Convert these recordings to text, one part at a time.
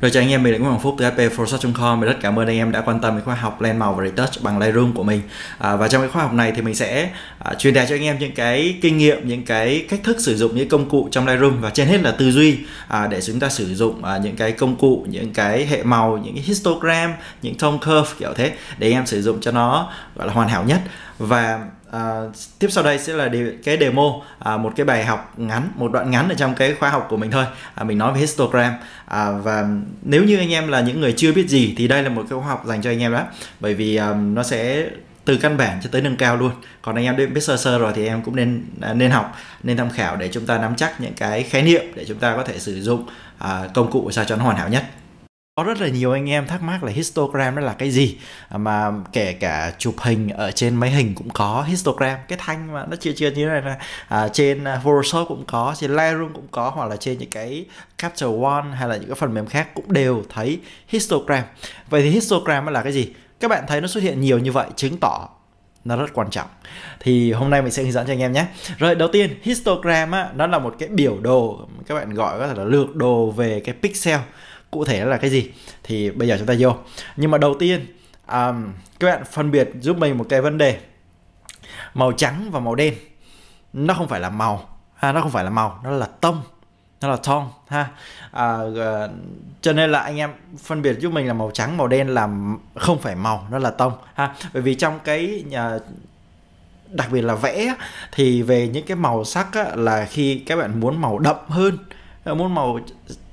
Rồi chào anh em, mình là Nguyễn Hoàng Phúc từ fpforsat.com Mình rất cảm ơn anh em đã quan tâm đến khóa học lên màu và retouch bằng Lightroom của mình à, Và trong cái khóa học này thì mình sẽ à, truyền đạt cho anh em những cái kinh nghiệm, những cái cách thức sử dụng những công cụ trong Lightroom Và trên hết là tư duy à, để chúng ta sử dụng à, những cái công cụ, những cái hệ màu, những cái histogram, những tone curve kiểu thế Để anh em sử dụng cho nó gọi là hoàn hảo nhất Và À, tiếp sau đây sẽ là đề, cái demo à, một cái bài học ngắn một đoạn ngắn ở trong cái khóa học của mình thôi à, mình nói về histogram à, và nếu như anh em là những người chưa biết gì thì đây là một cái khóa học dành cho anh em đó bởi vì à, nó sẽ từ căn bản cho tới nâng cao luôn còn anh em đã biết sơ sơ rồi thì em cũng nên à, nên học nên tham khảo để chúng ta nắm chắc những cái khái niệm để chúng ta có thể sử dụng à, công cụ sao cho nó hoàn hảo nhất có rất là nhiều anh em thắc mắc là histogram đó là cái gì à, mà kể cả chụp hình ở trên máy hình cũng có histogram cái thanh mà nó chia chia như thế này là à, trên à, Photoshop cũng có trên Lightroom cũng có hoặc là trên những cái Capture One hay là những cái phần mềm khác cũng đều thấy histogram vậy thì histogram là cái gì các bạn thấy nó xuất hiện nhiều như vậy chứng tỏ nó rất quan trọng thì hôm nay mình sẽ hướng dẫn cho anh em nhé rồi đầu tiên histogram á, nó là một cái biểu đồ các bạn gọi có thể là lược đồ về cái pixel cụ thể là cái gì thì bây giờ chúng ta vô nhưng mà đầu tiên um, các bạn phân biệt giúp mình một cái vấn đề màu trắng và màu đen nó không phải là màu ha nó không phải là màu nó là tông nó là tone ha à, cho nên là anh em phân biệt giúp mình là màu trắng màu đen là không phải màu nó là tông ha bởi vì trong cái uh, đặc biệt là vẽ thì về những cái màu sắc á, là khi các bạn muốn màu đậm hơn Ờ, muốn màu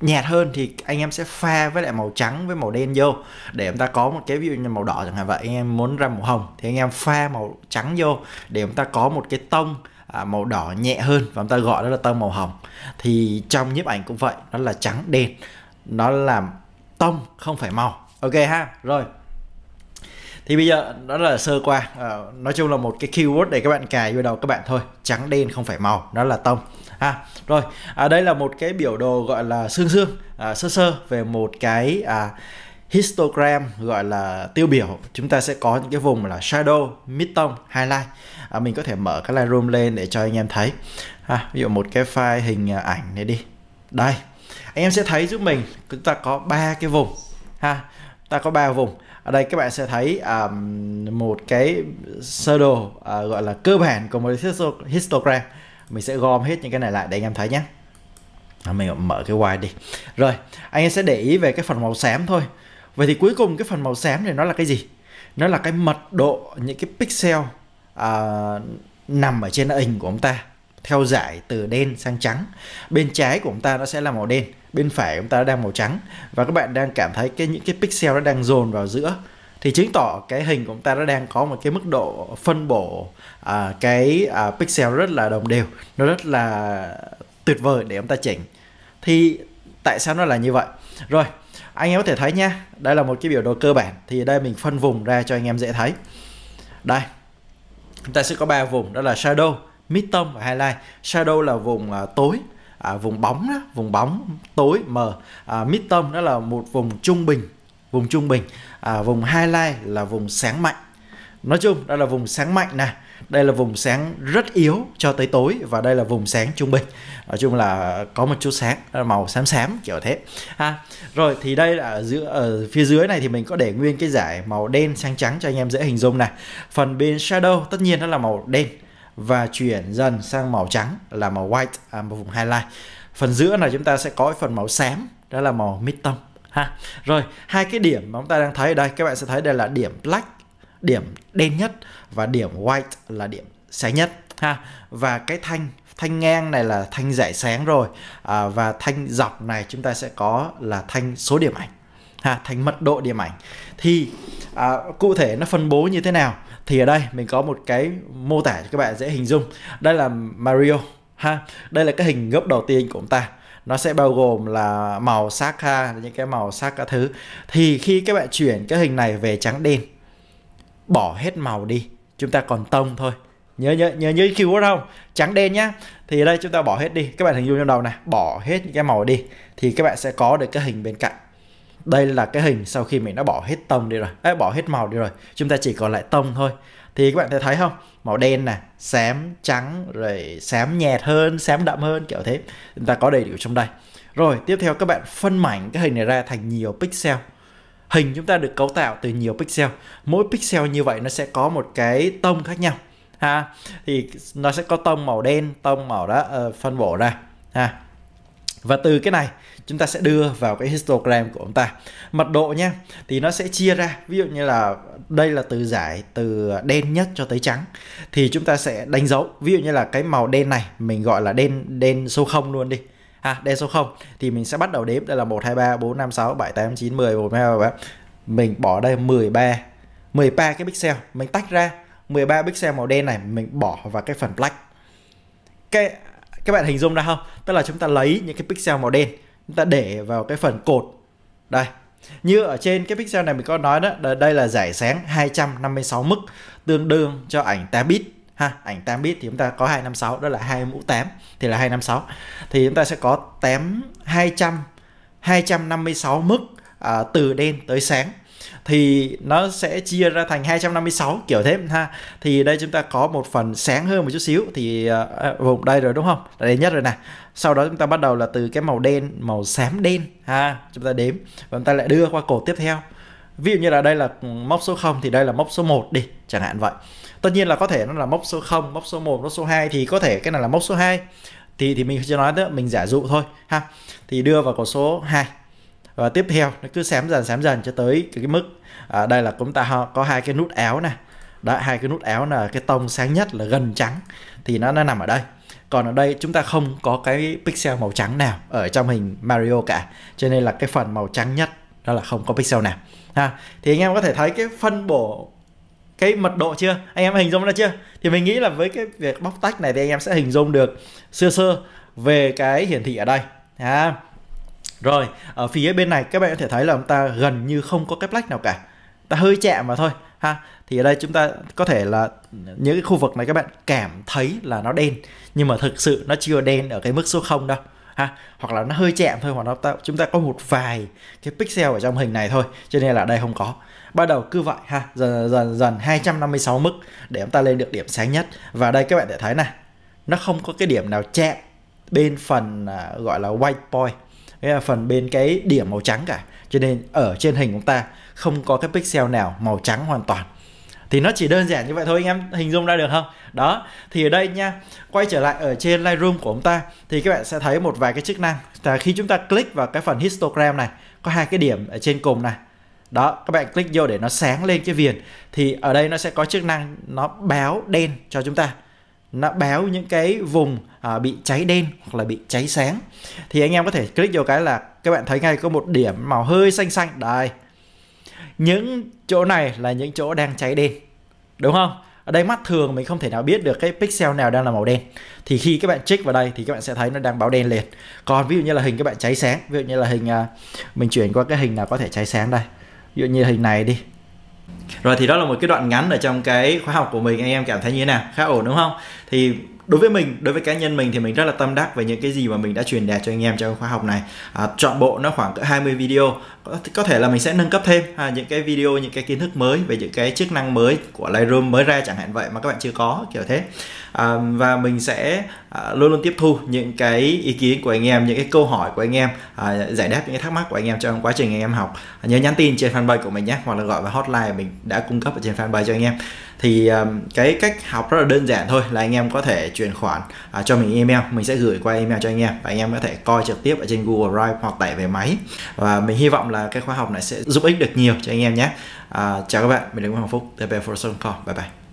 nhạt hơn thì anh em sẽ pha với lại màu trắng với màu đen vô để chúng ta có một cái ví dụ như màu đỏ chẳng hạn vậy anh em muốn ra màu hồng thì anh em pha màu trắng vô để chúng ta có một cái tông à, màu đỏ nhẹ hơn và chúng ta gọi đó là tông màu hồng thì trong nhiếp ảnh cũng vậy nó là trắng đen nó làm tông không phải màu ok ha rồi thì bây giờ đó là sơ qua à, nói chung là một cái keyword để các bạn cài vô đầu các bạn thôi trắng đen không phải màu đó là tông ha à, rồi à, đây là một cái biểu đồ gọi là xương xương à, sơ sơ về một cái à, histogram gọi là tiêu biểu chúng ta sẽ có những cái vùng là shadow mid tone highlight à, mình có thể mở cái Lightroom lên để cho anh em thấy à, ví dụ một cái file hình à, ảnh này đi đây anh em sẽ thấy giúp mình chúng ta có ba cái vùng ha ta có ba vùng ở đây các bạn sẽ thấy um, một cái sơ đồ uh, gọi là cơ bản của một histogram mình sẽ gom hết những cái này lại để anh em thấy nhé à, mình mở cái wide đi rồi anh em sẽ để ý về cái phần màu xám thôi vậy thì cuối cùng cái phần màu xám này nó là cái gì nó là cái mật độ những cái pixel uh, nằm ở trên hình của ông ta theo giải từ đen sang trắng bên trái của ông ta nó sẽ là màu đen bên phải chúng ta đang màu trắng và các bạn đang cảm thấy cái những cái pixel nó đang dồn vào giữa thì chứng tỏ cái hình của chúng ta nó đang có một cái mức độ phân bổ à, cái à, pixel rất là đồng đều nó rất là tuyệt vời để chúng ta chỉnh thì tại sao nó là như vậy rồi anh em có thể thấy nha đây là một cái biểu đồ cơ bản thì đây mình phân vùng ra cho anh em dễ thấy đây chúng ta sẽ có ba vùng đó là shadow mid tone và highlight shadow là vùng à, tối à, vùng bóng đó, vùng bóng tối mờ à, mid tone đó là một vùng trung bình vùng trung bình à, vùng highlight là vùng sáng mạnh nói chung đây là vùng sáng mạnh này đây là vùng sáng rất yếu cho tới tối và đây là vùng sáng trung bình nói chung là có một chút sáng màu xám xám kiểu thế ha à, rồi thì đây là ở giữa ở phía dưới này thì mình có để nguyên cái giải màu đen sang trắng cho anh em dễ hình dung này phần bên shadow tất nhiên nó là màu đen và chuyển dần sang màu trắng là màu white à, một vùng highlight phần giữa là chúng ta sẽ có phần màu xám đó là màu mid tone ha rồi hai cái điểm mà chúng ta đang thấy ở đây các bạn sẽ thấy đây là điểm black điểm đen nhất và điểm white là điểm sáng nhất ha và cái thanh thanh ngang này là thanh giải sáng rồi à, và thanh dọc này chúng ta sẽ có là thanh số điểm ảnh ha thanh mật độ điểm ảnh thì à, cụ thể nó phân bố như thế nào thì ở đây mình có một cái mô tả cho các bạn dễ hình dung đây là Mario ha đây là cái hình gốc đầu tiên của chúng ta nó sẽ bao gồm là màu sắc ha những cái màu sắc các thứ thì khi các bạn chuyển cái hình này về trắng đen bỏ hết màu đi chúng ta còn tông thôi nhớ nhớ nhớ nhớ keyword không trắng đen nhá thì ở đây chúng ta bỏ hết đi các bạn hình dung trong đầu này bỏ hết những cái màu đi thì các bạn sẽ có được cái hình bên cạnh đây là cái hình sau khi mình đã bỏ hết tông đi rồi ấy, bỏ hết màu đi rồi chúng ta chỉ còn lại tông thôi thì các bạn thấy không màu đen nè xám trắng rồi xám nhạt hơn xám đậm hơn kiểu thế chúng ta có đầy đủ trong đây rồi tiếp theo các bạn phân mảnh cái hình này ra thành nhiều pixel hình chúng ta được cấu tạo từ nhiều pixel mỗi pixel như vậy nó sẽ có một cái tông khác nhau ha thì nó sẽ có tông màu đen tông màu đó uh, phân bổ ra ha và từ cái này chúng ta sẽ đưa vào cái histogram của ông ta mật độ nhé thì nó sẽ chia ra ví dụ như là đây là từ giải từ đen nhất cho tới trắng thì chúng ta sẽ đánh dấu ví dụ như là cái màu đen này mình gọi là đen đen số 0 luôn đi à đen số 0 thì mình sẽ bắt đầu đếm đây là 1 2 3 4 5 6 7 8 9 10 11 12 13 mình bỏ đây 13 13 cái pixel mình tách ra 13 pixel màu đen này mình bỏ vào cái phần black cái các bạn hình dung ra không tức là chúng ta lấy những cái pixel màu đen chúng ta để vào cái phần cột đây như ở trên cái pixel này mình có nói đó đây là giải sáng 256 mức tương đương cho ảnh 8 bit ha ảnh 8 bit thì chúng ta có 256 đó là 2 mũ 8 thì là 256 thì chúng ta sẽ có 8 200 256 mức à, từ đen tới sáng thì nó sẽ chia ra thành 256 kiểu thế ha thì đây chúng ta có một phần sáng hơn một chút xíu thì ờ, ờ, vùng đây rồi đúng không đây nhất rồi nè sau đó chúng ta bắt đầu là từ cái màu đen màu xám đen ha chúng ta đếm và chúng ta lại đưa qua cổ tiếp theo ví dụ như là đây là mốc số 0 thì đây là mốc số 1 đi chẳng hạn vậy tất nhiên là có thể nó là mốc số 0 mốc số 1 mốc số 2 thì có thể cái này là mốc số 2 thì thì mình chưa nói nữa mình giả dụ thôi ha thì đưa vào cổ số 2 và tiếp theo nó cứ xám dần xám dần cho tới cái mức à, đây là chúng ta có hai cái nút áo này đó hai cái nút áo là cái tông sáng nhất là gần trắng thì nó nó nằm ở đây còn ở đây chúng ta không có cái pixel màu trắng nào ở trong hình Mario cả cho nên là cái phần màu trắng nhất đó là không có pixel nào ha thì anh em có thể thấy cái phân bổ cái mật độ chưa anh em hình dung ra chưa thì mình nghĩ là với cái việc bóc tách này thì anh em sẽ hình dung được sơ sơ về cái hiển thị ở đây ha rồi, ở phía bên này các bạn có thể thấy là chúng ta gần như không có cái black nào cả. Ta hơi chạm mà thôi ha. Thì ở đây chúng ta có thể là những cái khu vực này các bạn cảm thấy là nó đen nhưng mà thực sự nó chưa đen ở cái mức số 0 đâu ha hoặc là nó hơi chạm thôi hoặc là ta, chúng ta có một vài cái pixel ở trong hình này thôi cho nên là đây không có bắt đầu cứ vậy ha dần dần dần 256 mức để chúng ta lên được điểm sáng nhất và đây các bạn để thấy này nó không có cái điểm nào chạm bên phần à, gọi là white point cái phần bên cái điểm màu trắng cả. Cho nên ở trên hình chúng ta không có cái pixel nào màu trắng hoàn toàn thì nó chỉ đơn giản như vậy thôi anh em hình dung ra được không đó thì ở đây nha quay trở lại ở trên Lightroom của chúng ta thì các bạn sẽ thấy một vài cái chức năng là khi chúng ta click vào cái phần histogram này có hai cái điểm ở trên cùng này đó các bạn click vô để nó sáng lên cái viền thì ở đây nó sẽ có chức năng nó báo đen cho chúng ta nó báo những cái vùng à, bị cháy đen hoặc là bị cháy sáng thì anh em có thể click vào cái là các bạn thấy ngay có một điểm màu hơi xanh xanh đây những chỗ này là những chỗ đang cháy đen đúng không ở đây mắt thường mình không thể nào biết được cái pixel nào đang là màu đen thì khi các bạn check vào đây thì các bạn sẽ thấy nó đang báo đen liền còn ví dụ như là hình các bạn cháy sáng ví dụ như là hình à, mình chuyển qua cái hình nào có thể cháy sáng đây ví dụ như hình này đi rồi thì đó là một cái đoạn ngắn ở trong cái khóa học của mình anh em cảm thấy như thế nào khá ổn đúng không thì đối với mình đối với cá nhân mình thì mình rất là tâm đắc về những cái gì mà mình đã truyền đạt cho anh em trong khóa học này à, chọn bộ nó khoảng cỡ 20 video có, có thể là mình sẽ nâng cấp thêm à, những cái video những cái kiến thức mới về những cái chức năng mới của Lightroom mới ra chẳng hạn vậy mà các bạn chưa có kiểu thế à, và mình sẽ à, luôn luôn tiếp thu những cái ý kiến của anh em những cái câu hỏi của anh em à, giải đáp những cái thắc mắc của anh em trong quá trình anh em học à, nhớ nhắn tin trên fanpage của mình nhé hoặc là gọi vào hotline mình đã cung cấp ở trên fanpage cho anh em thì à, cái cách học rất là đơn giản thôi là anh em có thể chuyển khoản à, cho mình email mình sẽ gửi qua email cho anh em và anh em có thể coi trực tiếp ở trên Google Drive hoặc tải về máy và mình hy vọng là cái khóa học này sẽ giúp ích được nhiều cho anh em nhé à, chào các bạn mình là Nguyễn Hoàng Phúc TP Forson Call bye bye